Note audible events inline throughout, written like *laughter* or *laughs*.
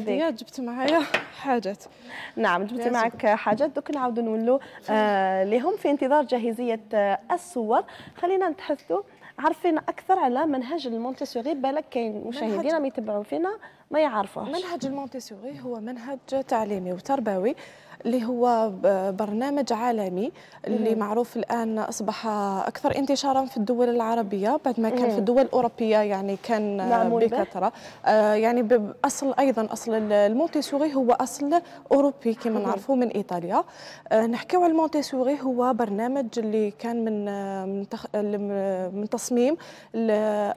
هذه جبت معايا حاجات نعم جبت معك حاجات دوك نعاودوا نولوا آه لهم في انتظار جاهزيه آه الصور خلينا نتحدثوا عارفين اكثر على منهج المونتيسوري بالك كاين مشاهدينا ما يتبعوا فينا ما يعرفوش منهج المونتيسوري هو منهج تعليمي وتربوي اللي هو برنامج عالمي اللي معروف الآن أصبح أكثر انتشارا في الدول العربية بعد ما كان في الدول الأوروبية يعني كان بكثرة آه، يعني بأصل أيضا أصل المونتيسوري هو أصل أوروبي كما نعرفه من إيطاليا آه، نحكيو على المونتيسوري هو برنامج اللي كان من من تصميم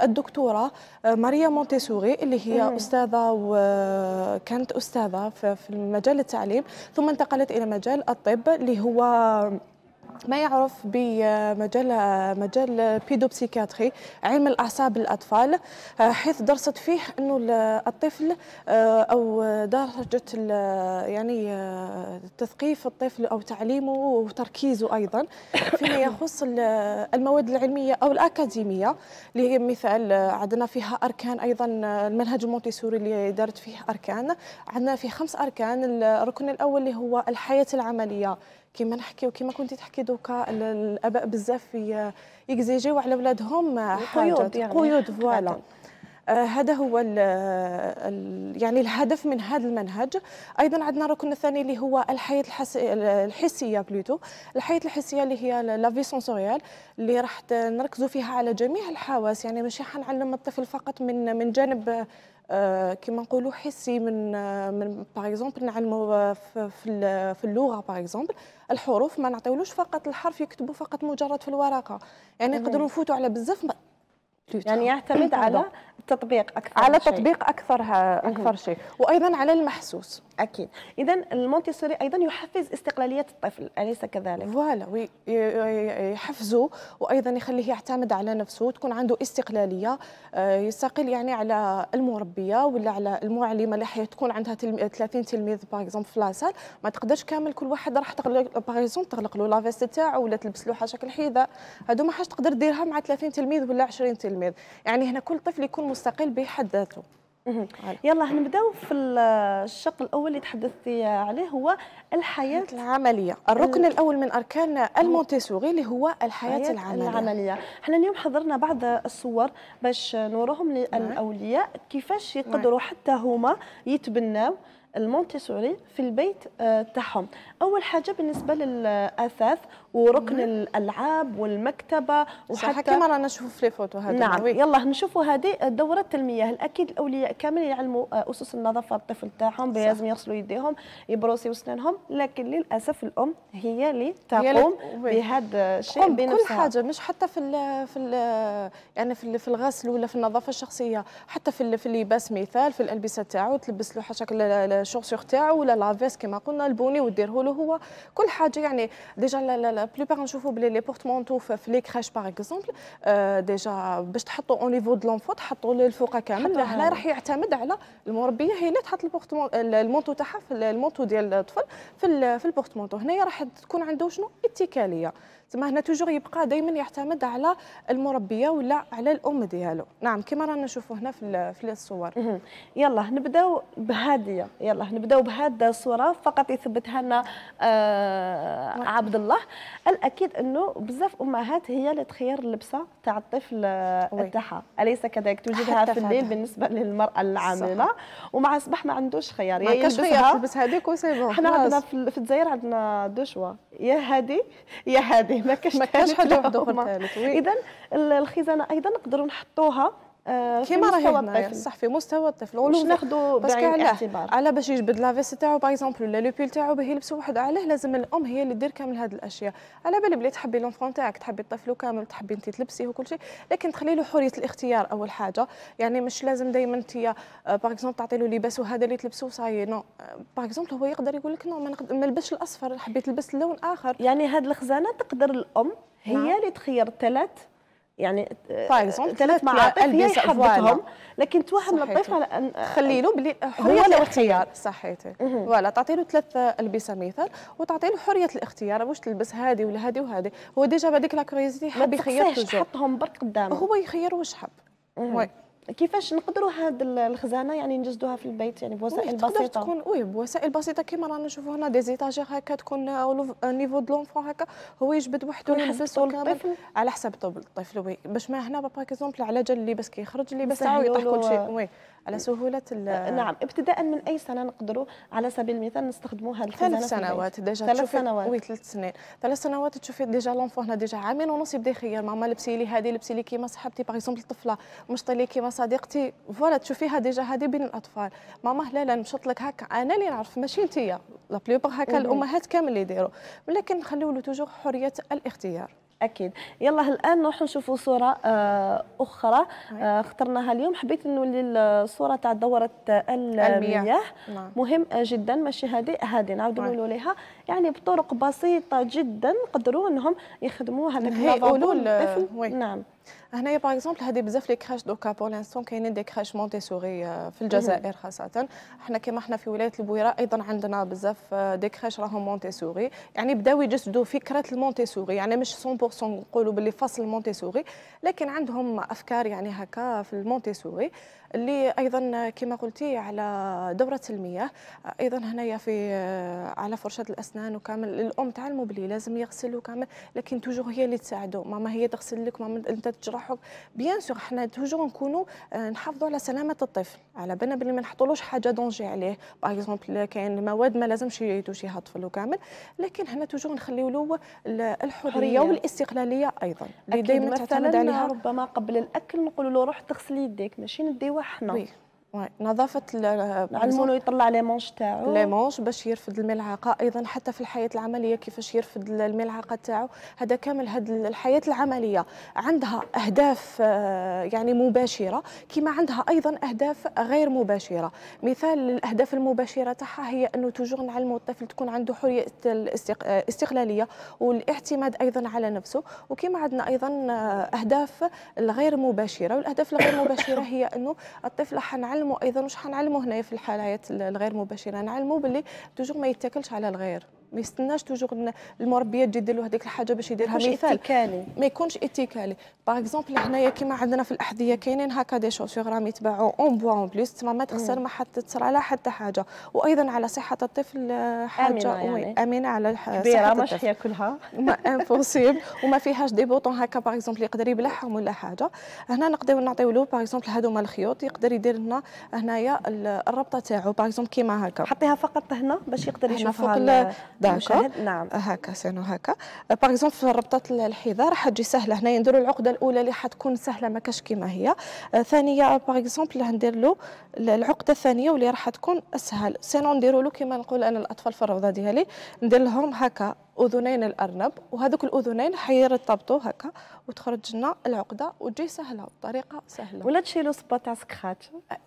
الدكتورة ماريا مونتيسوري اللي هي أستاذة وكانت أستاذة في مجال التعليم ثم انتقلت انتقلت إلى مجال الطب اللي هو ما يعرف بمجال مجال بيدوبسيكاتري علم الاعصاب الاطفال آه، حيث درست فيه انه الطفل آه، او درجه يعني آه، تثقيف الطفل او تعليمه وتركيزه ايضا *coughs* فيما يخص المواد العلميه او الاكاديميه اللي هي مثال عندنا فيها اركان ايضا المنهج المونتيسوري اللي دارت فيه اركان عندنا فيه خمس اركان الركن الاول اللي هو الحياه العمليه كما نحكي وكما كنت تحكي دوكا الاباء بزاف يكزيجيو على ولادهم قيود يعني قيود فوالا آه، هذا هو الـ الـ يعني الهدف من هذا المنهج ايضا عندنا الركن الثاني اللي هو الحياه الحسيه بلوتو الحياه الحسيه اللي هي لافي سونسوريال اللي راح نركزوا فيها على جميع الحواس يعني ماشي حنعلم الطفل فقط من من جانب آه، كما نقولوا حسي من آه، من باغ اكزومبل نعلموا في في اللغه باغ اكزومبل الحروف ما نعطيولوش فقط الحرف يكتبوا فقط مجرد في الورقه يعني نقدروا نفوتوا على بزاف يعني يعتمد *laughs* على التطبيق اكثر على تطبيق اكثر اكثر شيء وايضا على المحسوس اكيد اذا المونتيسوري ايضا يحفز استقلاليه الطفل اليس كذلك فوالا يحفزه وايضا يخليه يعتمد على نفسه وتكون عنده استقلاليه آه، يستقل يعني على المربيه ولا على المعلمه اللي تكون عندها 30 تلميذ باغ اكزومبل في لاصال ما تقدرش كامل كل واحد راح تغلق باغ تغلق له لافيست تاعو ولا تلبس له حشك الحذاء هادو ما حاش تقدر ديرها مع 30 تلميذ ولا 20 تلميذ يعني هنا كل طفل يكون مستقل بحد ذاته يلا نبداو في الشق الاول اللي تحدثتي عليه هو الحياه العمليه الركن الاول من اركان المونتيسوغي اللي هو الحياه العمليه العمليه احنا اليوم حضرنا بعض الصور باش نوروهم نعم. للاولياء كيفاش نعم. يقدروا حتى هما يتبناو المونتيسوري في البيت آه، تاعهم اول حاجه بالنسبه للاثاث وركن مم. الالعاب والمكتبه وحتى كما رانا نشوفوا في الفوتو هذا نعم ويك. يلا نشوفوا هذه دوره المياه الاكيد الاولياء كامل يعلموا آه، اسس النظافه الطفل تاعهم لازم يغسلوا يديهم يبروسي اسنانهم لكن للاسف الام هي اللي تقوم بهذا الشيء بنفسها كل حاجه مش حتى في الـ في الـ يعني في, في الغسل ولا في النظافه الشخصيه حتى في في اللباس مثال في الالبسه تاعو تلبس له شكل الشورسور تاعو ولا لافيس كما قلنا البوني وديره له هو كل حاجه يعني ديجا لا بلوبار نشوفوا بلي لي بورتمونتو في لي كراش باغ اكزومبل ديجا باش تحطوا او نيفو دو لونفو تحطوا للفوق كامل هنا راح يعتمد على المربيه هي اللي تحط المونتو تاعها في المونتو ديال الطفل في البورتمونتو هنايا راح تكون عنده شنو اتكاليه تما هنا توجور يبقى دائما يعتمد على المربيه ولا على الام ديالو نعم كما رانا نشوفوا هنا في في الصور يلا نبداو بهاديه يلا نبداو بهاد الصوره فقط يثبتها لنا آه نعم. عبد الله الاكيد انه بزاف امهات هي اللي تخير اللبسه تاع الطفل آه، تاعها اليس كذلك توجدها في الليل بالنسبه للمراه العامله ومع الصباح ما عندوش خيار يا يلبسها تلبس هذيك وسي بون حنا عندنا في الجزائر عندنا دو شوا يا هادي يا هادي ما كاش ما كاش حد وحده اخر اذا الخزانه ايضا نقدروا نحطوها آه، في راهي صح في مستوى الطفل واش ناخذوا بعين الاعتبار على باش يجبد لافيس تاعو باغ اكزومبل ولا لو بيل تاعو باه يلبسوا واحد علاه لازم الام هي اللي دير كامل هذه الاشياء على بالي بلي تحبي لونفون تاعك تحبي الطفل كامل تحبي انت تلبسيه وكل شيء لكن تخلي له حريه الاختيار اول حاجه يعني مش لازم دائما انت باغ اكزومبل تعطي له لباس وهذا اللي تلبسوه صاي نو باغ اكزومبل هو يقدر يقول لك نو ما نلبسش الاصفر حبيت نلبس لون اخر يعني هذه الخزانه تقدر الام هي نعم. اللي تخير ثلاث يعني آه، ثلاث مع هي يحبطهم لكن توهم للطفل على ان آه، خلي له بلي حريه الاختيار صحيتي فوالا تعطي له ثلاث البسه مثال وتعطي له حريه الاختيار واش تلبس هذه ولا هذه وهذه هو ديجا بهذيك لا كريزيتي حاب يخير تحطهم برك قدامه هو يخير واش حاب كيفاش نقدروا هاد الخزانه يعني نجسدوها في البيت يعني بوسائل بسيطه تكون وي بوسائل بسيطه كيما رانا نشوفوا هنا دي زيتاجير هكا تكون نيفو دو لونفون هكا هو يجبد وحده ويلبس على حسب طول الطفل وي باش ما هنا باغ اكزومبل على جال اللباس كيخرج اللباس تاعو يطيح كل شيء آه، وي على سهوله آه، نعم ابتداء من اي سنه نقدروا على سبيل المثال نستخدموا هذه الخزانه ثلاث سنوات ديجا ثلاث سنوات وي ثلاث سنين ثلاث سنوات تشوفي ديجا لونفون هنا ديجا عامين ونص يبدا يخير ماما لبسي لي هذه لبسي لي كيما صاحبتي باغ اكزومبل الطفله مشطي لي كيما صديقتي فوالا تشوفيها ديجا هذه بين الاطفال ماما لا لا نمشط لك هكا انا اللي نعرف ماشي انت لا بليبر هكا الامهات كامل اللي يديروا ولكن نخليو له توجور حريه الاختيار اكيد يلا الان نروح نشوفوا صوره آه، اخرى آه، اخترناها اليوم حبيت نولي الصوره تاع دوره المياه نعم. مهم آه، جدا ماشي هذه هذه نعاودوا نقولوا لها يعني بطرق بسيطه جدا قدروا انهم يخدموا هذاك الطفل نعم هنايا باغ اكزومبل هادي بزاف لي كراش دوكا بور لانستون كاينين دي كراش آه، مونتيسوري في الجزائر خاصه حنا كيما حنا في ولايه البويره ايضا عندنا بزاف آه، دي كراش راهم مونتيسوري يعني بداو يجسدوا فكره المونتيسوري يعني مش 100% نقولوا باللي فصل المونتيسوري لكن عندهم افكار يعني هكا في المونتيسوري اللي ايضا كما قلتي على دوره المياه ايضا هنايا في آه، على فرشاه الاسنان وكامل الام تعلموا بلي لازم يغسلوا كامل لكن توجور هي اللي تساعدو ماما هي تغسل لك ماما انت تجرحك بيان سور حنا توجور نكونوا آه، نحافظوا على سلامه الطفل على بالنا بلي ما نحطولوش حاجه دونجي عليه باغ اكزومبل كاين مواد ما لازمش يتوشيها الطفل وكامل لكن هنا توجور نخليو له الحريه والاستقلاليه ايضا اللي دائما تعتمد عليها ربما قبل الاكل نقول له روح تغسل يديك ماشي نديوه Maintenant. Oui. نظافه له يطلع لي مونش تاعو لي مونش باش يرفد الملعقه ايضا حتى في الحياه العمليه كيفاش يرفد الملعقه تاعو هذا كامل هاد الحياه العمليه عندها اهداف آه، يعني مباشره كما عندها ايضا اهداف غير مباشره مثال الاهداف المباشره تاعها هي انه توجور نعلموا الطفل تكون عنده حريه الاستقلاليه آه، والاعتماد ايضا على نفسه وكما عندنا ايضا آه، اهداف الغير مباشره والاهداف الغير مباشره هي انه الطفل حنعلم نعلموا ايضا واش حنعلموا هنايا في الحالات الغير مباشره نعلمه باللي توجور ما يتاكلش على الغير ما يستناش توجور المربيات تجي دير له هذيك الحاجه باش يديرها مثال اتكالي ما يكونش اتكالي باغ اكزومبل هنايا كيما عندنا في الاحذيه كاينين هكا دي شوسيغ راهم يتباعوا اون بوا اون بليس تما ما تخسر ما حتى تصرى لا حتى حاجه وايضا على صحه الطفل حاجه امنه يعني. أمينة على صحه الطفل كبيره ماش ياكلها ما امبوسيبل *laughs* وما فيهاش دي بوطون هكا باغ اكزومبل يقدر يبلعهم ولا حاجه هنا نقدروا نعطيو له باغ اكزومبل هذوما الخيوط يقدر يدير لنا هنايا الربطه تاعو باغ اكزومبل كيما هكا حطيها فقط هنا باش يقدر يشوفها داكا نعم هكا سينو هكا باغ أه، اكزومبل في ربطه الحذاء راح تجي سهله هنايا نديرو العقده الاولى اللي حتكون سهله ما كاش كيما هي أه، ثانيه باغ اكزومبل ندير له العقده الثانيه واللي راح تكون اسهل سينو نديرو له كيما نقول انا الاطفال في الروضه ديالي ندير لهم هكا اذنين الارنب وهذوك الاذنين حيرتبطوا هكا وتخرج لنا العقده وتجي سهله بطريقه سهله ولا تشيلو صبا تاع سكخات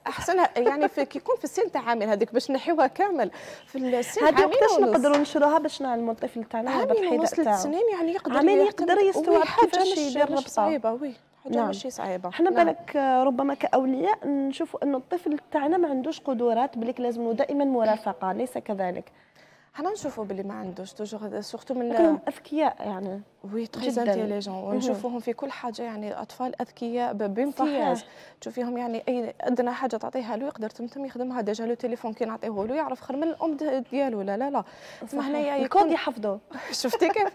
احسن يعني في كيكون في السن تاع عامل هذيك باش نحيوها كامل في السن هذه وقتاش نقدروا نشروها باش نعلموا الطفل تاعنا عامل ونص ثلاث سنين يعني يقدر عامل يقدر يستوعب كيفاش يدير ربطه صعيبه وي حاجه نعم. ماشي صعيبه حنا نعم. بالك آه، ربما كاولياء نشوفوا انه الطفل تاعنا ما عندوش قدرات بليك لازم دائما مرافقه ليس كذلك حنا نشوفوا باللي ما عندوش توجور سورتو من كلهم اذكياء يعني وي تري انتيليجون ونشوفوهم في كل حاجه يعني الاطفال اذكياء بامتياز تشوفيهم يعني اي ادنى حاجه تعطيها له يقدر تمتم يخدمها ديجا لو تيليفون كي نعطيه له يعرف خير من الام ديالو لا لا لا تسمى هنايا الكود يحفظه *laughs* شفتي كيف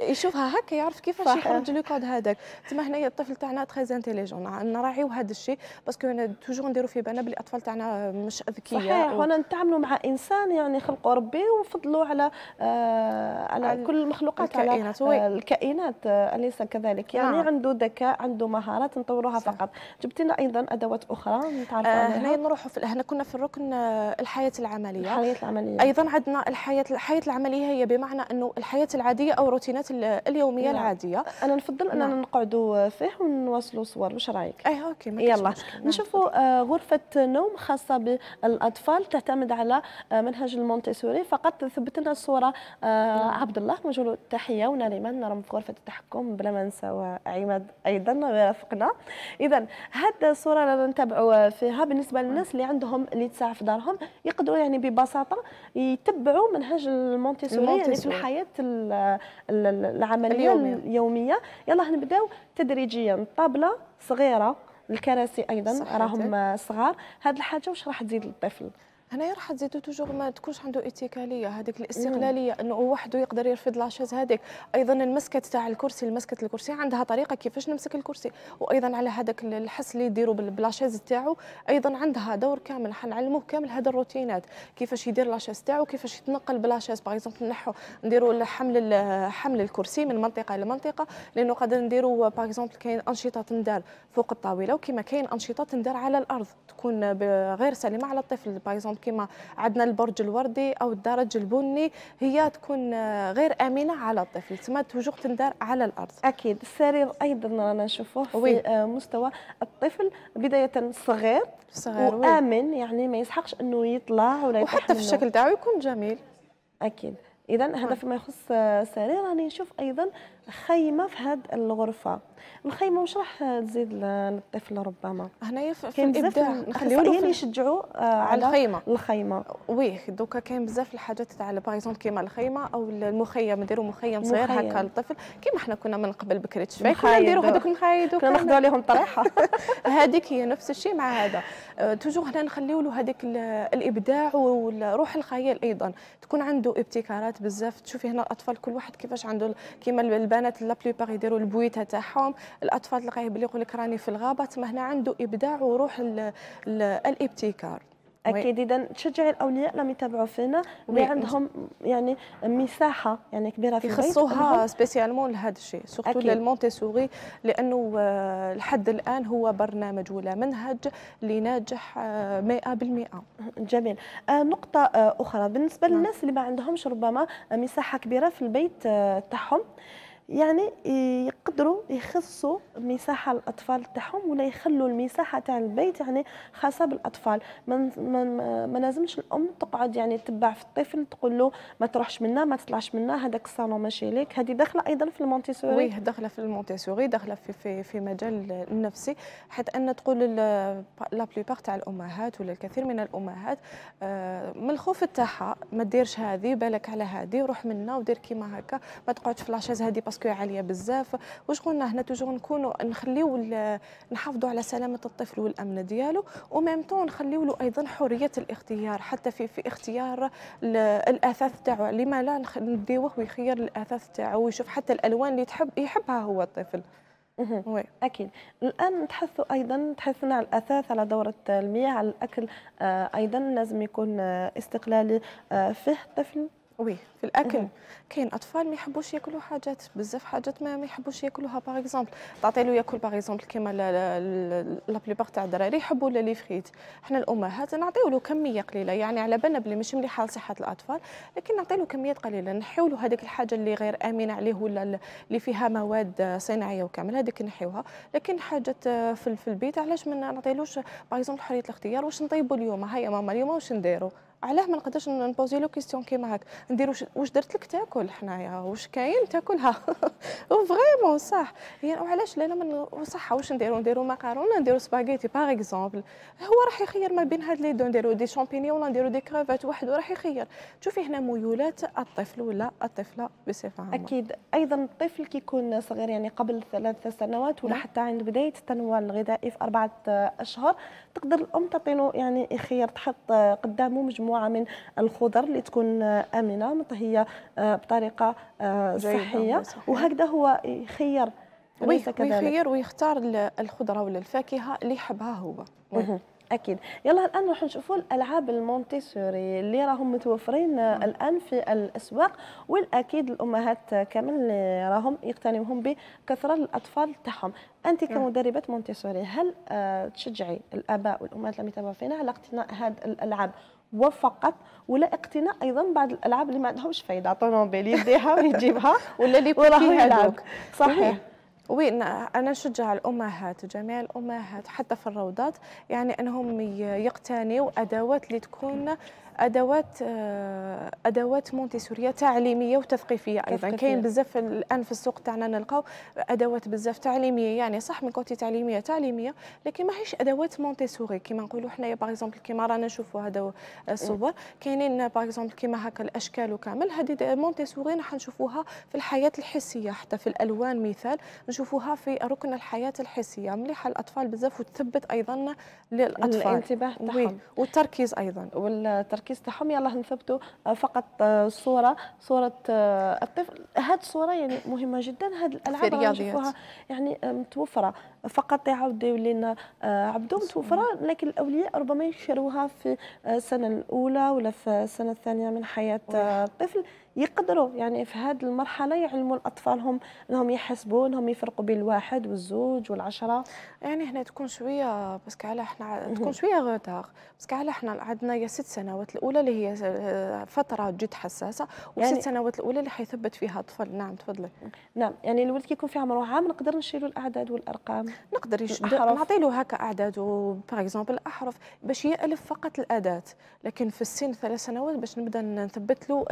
يشوفها هكا يعرف كيفاش يخرج لو كود هذاك تسمى هنايا الطفل تاعنا تري انتيليجون نراعيو هذا الشيء باسكو توجور نديرو في بالنا بلي الاطفال تاعنا مش اذكياء صحيح وانا نتعاملوا مع انسان يعني خلقه ربي وفضلوا على آه على, على كل المخلوقات على الكائنات الكائنات اليس كذلك يعني نعم. عنده ذكاء عنده مهارات نطوروها صح. فقط جبت لنا ايضا ادوات اخرى نتعرف آه، عليها هنا نروحوا في احنا كنا في الركن آه، الحياه العمليه الحياه العمليه ايضا عندنا الحياه الحياه العمليه هي بمعنى انه الحياه العاديه او روتينات اليوميه نعم. العاديه انا نفضل اننا نعم. نقعدوا فيه ونواصلوا صور واش رايك اي اوكي ما يلا نعم، نشوفوا آه، غرفه نوم خاصه بالاطفال تعتمد على منهج المونتيسوري فقط ثبت لنا الصوره نعم. عبد الله نوجه له التحيه ونريمان معكم في غرفة التحكم بلا ما ننسى عماد أيضا رافقنا إذا هذه الصورة اللي نتابعوا فيها بالنسبة للناس اللي عندهم اللي تساع في دارهم يقدروا يعني ببساطة يتبعوا منهج المونتيسوري يعني في الحياة العملية اليومية, اليومية. يلا نبداو تدريجيا طابلة صغيرة الكراسي ايضا راهم صغار هذه الحاجه واش راح تزيد للطفل هنايا راح تزيدو توجور ما تكونش عنده اتكاليه هذيك الاستقلاليه انه وحده يقدر يرفض لاشاز هذيك ايضا المسكه تاع الكرسي المسكه الكرسي عندها طريقه كيفاش نمسك الكرسي وايضا على هذاك الحس اللي يديروا باللاشيز تاعو ايضا عندها دور كامل حنعلموه كامل هذا الروتينات كيفاش يدير لاشاز تاعو كيفاش يتنقل بلاشاز باغ اكزومبل نحو نديروا حمل حمل الكرسي من منطقه لمنطقه لانه قادر نديروا باغ اكزومبل كاين انشطه تندار فوق الطاوله وكما كاين انشطه تندار على الارض تكون غير سليمه على الطفل باغ كما عندنا البرج الوردي او الدرج البني هي تكون غير امنه على الطفل تما توجور تندار على الارض اكيد السرير ايضا رانا نشوفوه في آه، مستوى الطفل بدايه صغير صغير وامن وي. يعني ما يسحقش انه يطلع ولا وحتى في الشكل تاعو يكون جميل اكيد اذا هذا فيما يخص السرير راني نشوف ايضا خيمه في هاد الغرفه الخيمه واش راح تزيد للطفل ربما هنايا كاين بزاف الاخصائيين يشجعوا آه، على الخيمه الخيمه ويه دوكا كاين بزاف الحاجات تاع باغ كيما الخيمه او المخيم نديروا مخيم صغير هكا للطفل كيما حنا كنا من قبل بكري تشفي نديروا هذوك المخايد كنا ناخذوا عليهم طريحه *laughs* هذيك هي نفس الشيء مع هذا توجو آه، توجور هنا نخليو له هذاك الابداع وروح الخيال ايضا تكون عنده ابتكارات بزاف تشوفي هنا الاطفال كل واحد كيفاش عنده كيما البنات لا بلوبار يديروا البويته تاعهم الاطفال تلقاه بلي يقول لك راني في الغابه تما هنا عنده ابداع وروح الابتكار اكيد اذا تشجعي الاولياء اللي يتابعوا فينا اللي عندهم يعني مساحه يعني كبيره في يخصوها سبيسيالمون لهذا الشيء سورتو للمونتيسوري لانه آه، لحد الان هو برنامج ولا منهج اللي ناجح 100% جميل آه، نقطه آه، اخرى بالنسبه نعم. للناس اللي ما عندهمش ربما مساحه كبيره في البيت تاعهم يعني يقدروا يخصوا مساحه للاطفال تاعهم ولا يخلوا المساحه تاع البيت يعني خاصه بالاطفال ما ما, ما لازمش الام تقعد يعني تتبع في الطفل تقول له ما تروحش منا ما تطلعش منا هذاك الصالون ماشي ليك هذه داخله ايضا في المونتيسوري وي داخله في المونتيسوري داخله في, في في مجال النفسي حيت ان تقول لا بليبار تاع الامهات ولا الكثير من الامهات آه، من الخوف تاعها ما ديرش هذه بالك على هذه روح منا ودير كيما هكا ما تقعدش في لاشيز هذه باسكو عاليه بزاف وشغلنا هنا توجور نكونوا نخليو نحافظوا على سلامه الطفل والامن ديالو وميم طون نخليو له ايضا حريه الاختيار حتى في في اختيار الاثاث تاعو لما لا نديوه ويخير الاثاث تاعو ويشوف حتى الالوان اللي تحب يحبها هو الطفل وي اكيد الان نتحثوا ايضا تحثنا على الاثاث على دوره المياه على الاكل آه، ايضا لازم يكون آه، استقلالي آه، فيه الطفل وي في الاكل كاين اطفال ما يحبوش ياكلوا حاجات بزاف حاجات ما يحبوش ياكلوها باغ اكزومبل تعطي له ياكل باغ اكزومبل كيما لا بليبار تاع الدراري يحبوا لي فريت حنا الامهات نعطيو له كميه قليله يعني على بالنا بلي ماشي مليحه لصحه الاطفال لكن نعطيو له كميات قليله نحيو له هذيك الحاجه اللي غير امنه عليه ولا اللي فيها مواد صناعيه وكامل هذيك نحيوها لكن حاجه في البيت علاش ما نعطيلوش باغ اكزومبل حريه الاختيار واش نطيبوا اليوم هيا ماما اليوم واش نديروا علاه ما نقدرش نبوزي لو كيستيون كيما هاك نديرو واش درت لك تاكل حنايا واش كاين تاكلها وفريمون *laughs* oh, صح يعني وعلاش لا من صح واش نديرو نديرو مكرونه نديرو سباغيتي باغ اكزومبل هو راح يخير ما بين هاد لي دو نديرو دي شامبيني ولا نديرو دي كرافات وحده راح يخير شوفي هنا ميولات الطفل ولا الطفله بصفه عامه اكيد ايضا الطفل كيكون صغير يعني قبل ثلاث سنوات ولا نعم. حتى عند بدايه التنوع الغذائي في اربعه اشهر تقدر الام تعطينو يعني يخير تحط قدامه مجموعه مجموعه من الخضر اللي تكون امنه مطهيه آه، بطريقه آه، صحيه وهكذا هو يخير ويخير ويختار الخضره ولا الفاكهه اللي يحبها هو اكيد يلا الان راح نشوفوا الالعاب المونتيسوري اللي راهم متوفرين الان في الاسواق والاكيد الامهات كامل اللي راهم يقتنيوهم بكثره الاطفال تاعهم انت نعم. كمدربه مونتيسوري هل آه، تشجعي الاباء والامهات اللي يتابعوا فينا على اقتناء هذه الالعاب وفقط ولا اقتناء ايضا بعض الالعاب اللي ما عندهمش فايده طوموبيل يديها *laughs* ويجيبها ولا اللي يكون فيها صحيح إيه. وين انا نشجع الامهات جميع الامهات حتى في الروضات يعني انهم يقتنيوا ادوات اللي تكون ادوات آه، ادوات مونتيسوريه تعليميه وتثقيفيه ايضا كاين بزاف الان في السوق تاعنا نلقاو ادوات بزاف تعليميه يعني صح من كوتي تعليميه تعليميه لكن ماهيش ادوات مونتيسوري كما نقولوا حنايا باغ اكزومبل كيما رانا نشوفوا هذا الصور آه، إيه. كاينين باغ اكزومبل كيما هكا الاشكال وكامل هذه مونتيسوري راح نشوفوها في الحياه الحسيه حتى في الالوان مثال نشوفوها في ركن الحياه الحسيه مليحه الاطفال بزاف وتثبت ايضا للاطفال الانتباه تاعهم والتركيز ايضا والتركيز التركيز تاعهم يلاه نثبتوا آه، فقط آه، صوره صوره آه، الطفل هاد الصوره يعني مهمه جدا هاد الالعاب نشوفوها يعني متوفره فقط يعاود يولي لنا عبدو متوفره لكن الاولياء ربما يشروها في السنه الاولى ولا في السنه الثانيه من حياه الطفل يقدروا يعني في هذه المرحله يعلموا الاطفالهم انهم يحسبوا انهم يفرقوا بين الواحد والزوج والعشره يعني هنا تكون شويه باسكو على حنا *laughs* تكون شويه غوتار باسكو على حنا عندنا يا ست سنوات الاولى اللي هي آه، فتره جد حساسه والست يعني سنوات الاولى اللي حيثبت فيها طفل نعم تفضلي نعم يعني الولد كيكون في عمره عام نقدر نشيلوا الاعداد والارقام نقدر يشد نعطي له هكا اعداد باغ اكزومبل أحرف باش يالف فقط الاداه لكن في السن ثلاث سنوات باش نبدا نثبت له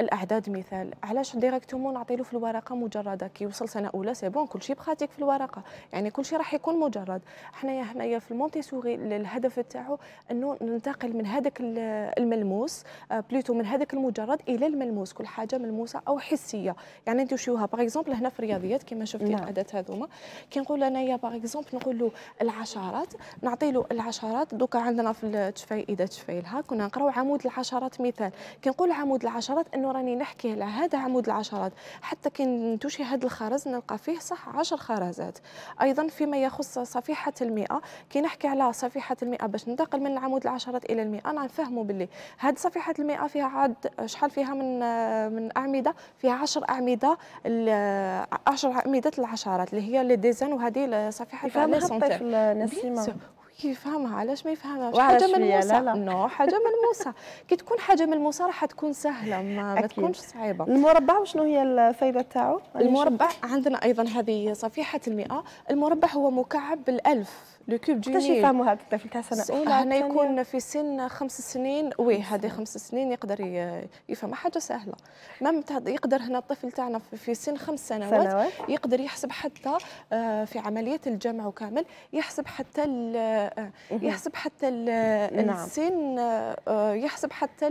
الاعداد مثال علاش ديريكتومون نعطي له في الورقه مجرده كي يوصل سنه اولى سي بون كلشي بخاتيك في الورقه يعني كلشي راح يكون مجرد حنايا هنايا في المونتيسوري الهدف تاعو انه ننتقل من هذاك الملموس آه، بلوتو من هذاك المجرد الى الملموس كل حاجه ملموسه او حسيه يعني شوها باغ اكزومبل هنا في الرياضيات كما شفتي نعم. الاعداد هذوما كي نقول انايا باغ اكزومبل نقول له العشرات نعطي له العشرات دوكا عندنا في التشفي اذا تشفي لها كنا نقراو عمود العشرات مثال كي نقول عمود العشرات العشرات انه راني نحكي على هذا عمود العشرات حتى كي نتوشي هذا الخرز نلقى فيه صح 10 خرزات ايضا فيما يخص صفيحه المئة كي نحكي على صفيحه المئة باش ننتقل من عمود العشرات الى المئة انا نفهموا باللي هذه صفيحه المئة فيها عاد شحال فيها من من اعمده فيها 10 اعمده 10 اعمده العشرات اللي هي لي ديزان وهذه صفيحه فيها الطفل كي يفهمها علاش ما يفهمهاش حاجه ملموسه نو حاجه ملموسه *laughs* كي تكون حاجه ملموسه راح تكون سهله ما, ما تكونش صعيبه المربع وشنو هي الفائده تاعو المربع عندنا ايضا هذه صفيحه المئه المربع هو مكعب بالالف لو كوب دو نيل يفهموا هذا الطفل تاع سنه هنا يكون في سن خمس سنين وي هذه خمس سنين يقدر يفهم حاجه سهله مام يقدر هنا الطفل تاعنا في سن خمس سنوات, سنوات. يقدر يحسب حتى آه، في عمليه الجمع وكامل يحسب حتى آه، يحسب حتى نعم. السن آه، يحسب حتى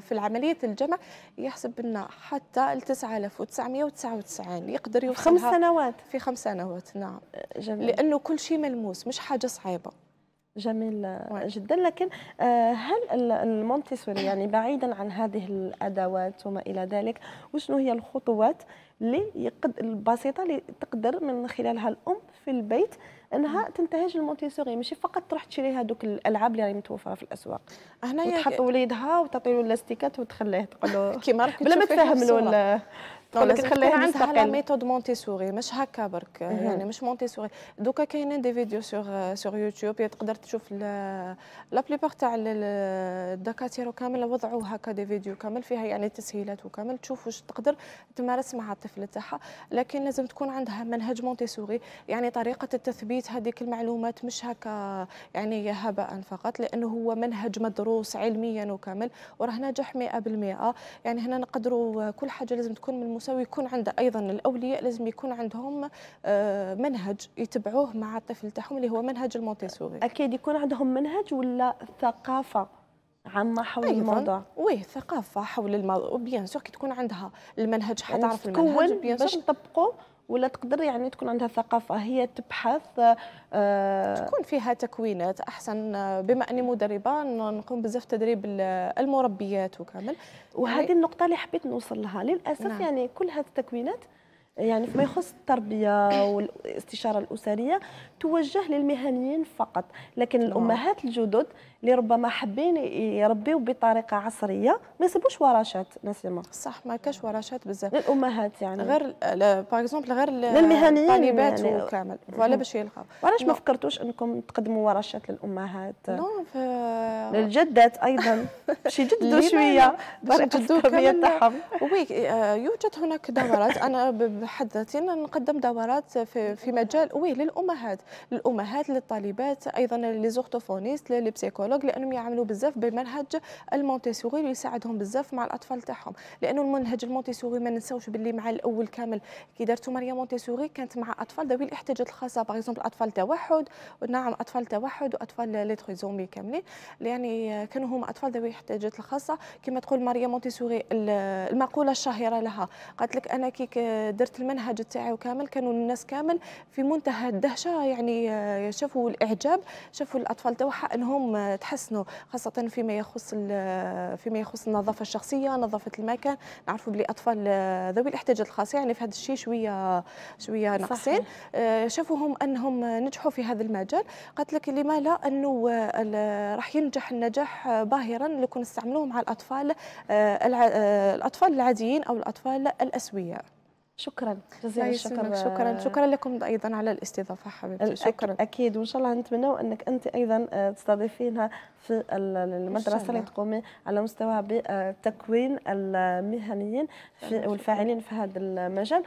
في عمليه الجمع يحسب لنا حتى 9999 يقدر يوصل خمس سنوات في خمس سنوات نعم جميل. لانه كل شيء ملموس ملموس مش حاجه صعيبه جميل جدا لكن آه، هل المونتيسوري يعني بعيدا عن هذه الادوات وما الى ذلك وشنو هي الخطوات اللي يقد البسيطه اللي تقدر من خلالها الام في البيت انها تنتهج المونتيسوري ماشي فقط تروح تشري هذوك الالعاب اللي متوفره في الاسواق هنايا وتحط وليدها وتعطي له اللاستيكات وتخليه تقول له *laughs* كيما راك بلا ما تفهم له ولكن خليها عندها على ميثود مونتيسوري مش هكا برك يعني مش مونتيسوري دوكا كاينين دي فيديو سور سور يوتيوب تقدر تشوف لا بليبار تاع الدكاتره كامل وضعوا هكا دي فيديو كامل فيها يعني تسهيلات وكامل تشوف واش تقدر تمارس مع الطفل تاعها لكن لازم تكون عندها منهج مونتيسوري يعني طريقه التثبيت هذيك المعلومات مش هكا يعني هباء فقط لانه هو منهج مدروس علميا وكامل وراه ناجح 100% يعني هنا نقدروا كل حاجه لازم تكون من الموسوي يكون عنده ايضا الاولياء لازم يكون عندهم آه، منهج يتبعوه مع الطفل تاعهم اللي هو منهج المونتيسوري اكيد يكون عندهم منهج ولا ثقافه عما حول أيضاً. الموضوع وي ثقافه حول الموضوع بيان سور كي تكون عندها المنهج حتعرف يعني المنهج بيان سور باش تطبقوا ولا تقدر يعني تكون عندها ثقافه هي تبحث آه، تكون فيها تكوينات احسن آه، بما اني مدربه نقوم بزاف تدريب المربيات وكامل يعني وهذه النقطه اللي حبيت نوصل لها للاسف نعم. يعني كل هذه التكوينات يعني فيما يخص التربيه والاستشاره الاسريه توجه للمهنيين فقط لكن نعم. الامهات الجدد اللي ربما حابين يربيو بطريقه عصريه ما يسيبوش ورشات نسيمه صح ما كاش ورشات بزاف للامهات يعني غير باغ اكزومبل غير للمهنيين الطالبات يعني. وكامل فوالا باش يلقاو وعلاش ما فكرتوش انكم تقدموا ورشات للامهات نو للجدات ايضا *laughs* باش يجددوا شويه باش يجددوا تاعهم وي آه، يوجد هناك دورات انا بحد ذاتي نقدم دورات في, في مجال وي للامهات للامهات للطالبات ايضا لي زورتوفونيست لي بسيكولوج لانهم يعملوا بزاف بمنهج المونتيسوري اللي يساعدهم بزاف مع الاطفال تاعهم لانه المنهج المونتيسوري ما ننساوش باللي مع الاول كامل كي درتو ماريا مونتيسوري كانت مع اطفال ذوي الاحتياجات الخاصه باغ اكزومبل اطفال توحد نعم اطفال توحد واطفال لي تروزومي كاملين يعني كانوا هما اطفال ذوي الاحتياجات الخاصه كما تقول ماريا مونتيسوري المقوله الشهيره لها قالت لك انا كي درت المنهج تاعي وكامل كانوا الناس كامل في منتهى الدهشه يعني شافوا الاعجاب شافوا الاطفال تاعها انهم تحسنوا خاصه فيما يخص فيما يخص النظافه الشخصيه نظافه المكان نعرفوا بلي اطفال ذوي الاحتياجات الخاصه يعني في هذا الشيء شويه شويه ناقصين آه، شافوهم انهم نجحوا في هذا المجال قالت لك لما لا انه راح ينجح النجاح باهرا لكون استعملوه مع الاطفال آه، آه، الاطفال العاديين او الاطفال الاسوياء شكرا جزيلا الشكر شكرا آه، شكرا لكم ايضا على الاستضافه حبيبتي شكرا اكيد وان شاء الله نتمنى انك انت ايضا آه، تستضيفينها في المدرسه اللي تقومي على مستوى بتكوين آه، المهنيين والفاعلين في هذا المجال